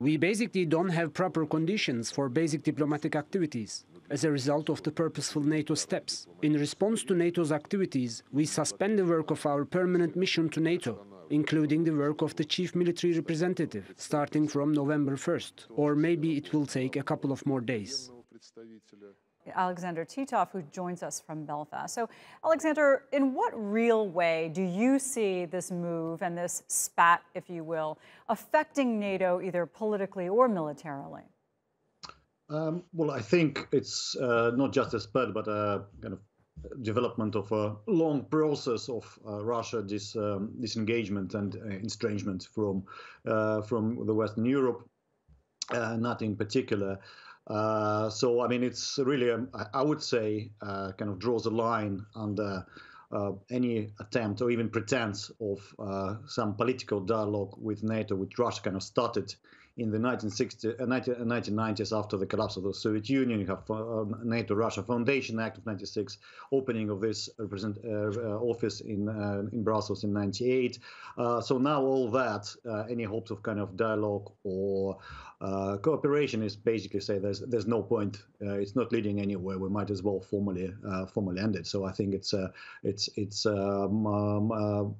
We basically don't have proper conditions for basic diplomatic activities as a result of the purposeful NATO steps. In response to NATO's activities, we suspend the work of our permanent mission to NATO, including the work of the chief military representative, starting from November 1st, or maybe it will take a couple of more days. Alexander Titov, who joins us from Belfast. So, Alexander, in what real way do you see this move and this spat, if you will, affecting NATO either politically or militarily? Um, well, I think it's uh, not just a spat, but a kind of development of a long process of uh, Russia dis, um, disengagement and uh, estrangement from uh, from the Western Europe. Uh, not in particular. Uh, so I mean, it's really um, I would say uh, kind of draws a line under uh, any attempt or even pretense of uh, some political dialogue with NATO, which Russia kind of started in the 1960s, uh, 1990s uh, after the collapse of the Soviet Union. You have uh, NATO Russia Foundation Act of 96, opening of this represent, uh, uh, office in in Brussels in 98. so now all that, any hopes of kind of dialogue or cooperation is basically say there's there's no point. it's not leading anywhere. We might as well formally formally end it. So I think it's it's it's um, um,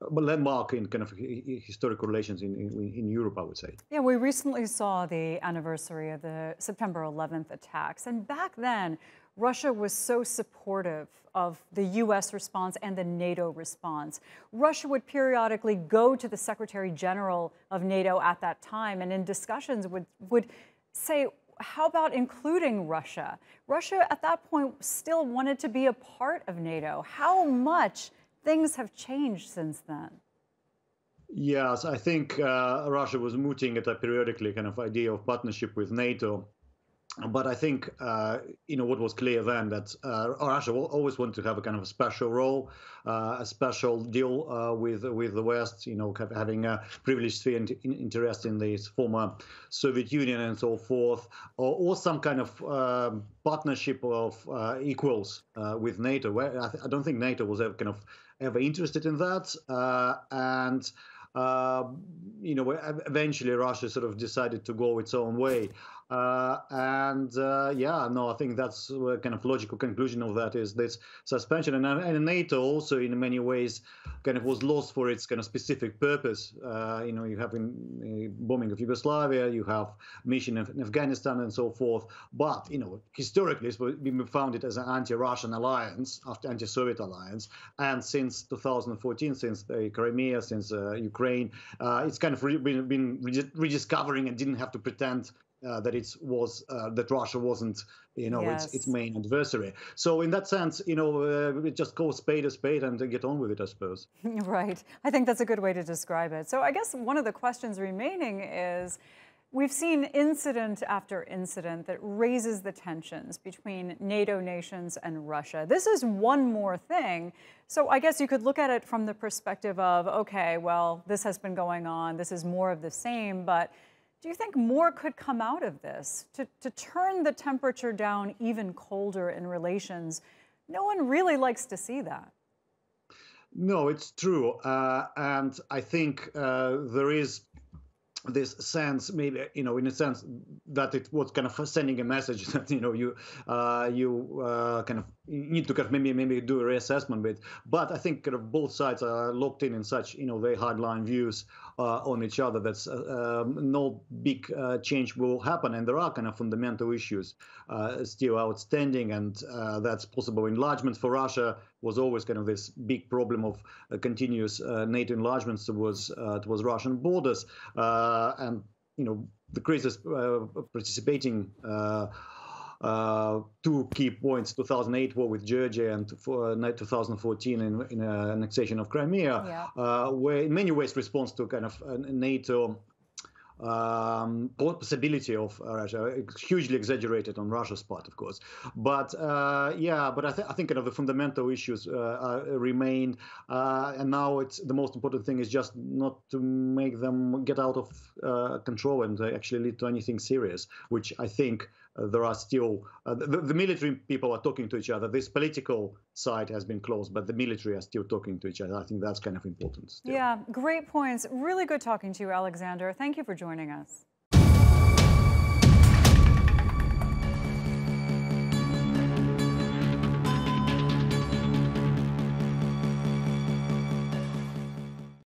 landmark in kind of historic relations in, in, in, Europe, I would say. Yeah, we recently saw the anniversary of the September 11th attacks. And back then, Russia was so supportive of the US response and the NATO response. Russia would periodically go to the Secretary General of NATO at that time and in discussions would, would say, how about including Russia? Russia at that point still wanted to be a part of NATO. How much things have changed since then. Yes, I think uh, Russia was mooting at a uh, periodically kind of idea of partnership with NATO. But I think uh, you know what was clear then that uh, Russia will always want to have a kind of a special role, uh, a special deal uh, with with the West. You know, having a privileged sphere and interest in the former Soviet Union and so forth, or, or some kind of um, partnership of equals with NATO. Where I, th- I don't think NATO was ever kind of ever interested in that. Uh, and uh, you know, eventually Russia sort of decided to go its own way. Uh, and uh, yeah, no, I think that's a uh, kind of logical conclusion of that is this suspension. And, uh, and NATO also, in many ways, kind of was lost for its kind of specific purpose. Uh, you know, you have in, uh, bombing of Yugoslavia, you have mission in Afghanistan, and so forth. But you know, historically, it's been founded as an anti-Russian alliance, after anti-Soviet alliance, and since 2014, since Crimea, since Ukraine, it's kind of re- been, been rediscovering and didn't have to pretend uh, that it was uh, that Russia wasn't, you know, yes. its, its main adversary. So in that sense, you know, uh, just call spade a spade and get on with it, I suppose. right. I think that's a good way to describe it. So I guess one of the questions remaining is. We've seen incident after incident that raises the tensions between NATO nations and Russia. This is one more thing. So I guess you could look at it from the perspective of okay, well, this has been going on, this is more of the same, but do you think more could come out of this to, to turn the temperature down even colder in relations? No one really likes to see that. No, it's true. Uh, and I think uh, there is this sense maybe you know in a sense that it was kind of sending a message that you know you uh, you uh, kind of you need to kind of maybe maybe do a reassessment with. But I think kind of both sides are locked in in such you know very hardline views uh, on each other That's uh, um, no big uh, change will happen, and there are kind of fundamental issues uh, still outstanding, and uh, that's possible. Enlargement for Russia was always kind of this big problem of uh, continuous NATO enlargements towards towards Russian borders, and you know the crisis participating. Uh, two key points: 2008 war with Georgia and uh, 2014 in, in uh, annexation of Crimea, yeah. were in many ways response to kind of NATO um, possibility of Russia, hugely exaggerated on Russia's part, of course. But uh, yeah, but I, th- I think kind of the fundamental issues uh, remained, uh, and now it's the most important thing is just not to make them get out of control and actually lead to anything serious, which I think uh, there are still uh, the, the, military people are talking to each other. This political side has been closed, but the military are still talking to each other. I think that's kind of important. Still. Yeah, great points. Really good talking to you, Alexander. Thank you for joining us.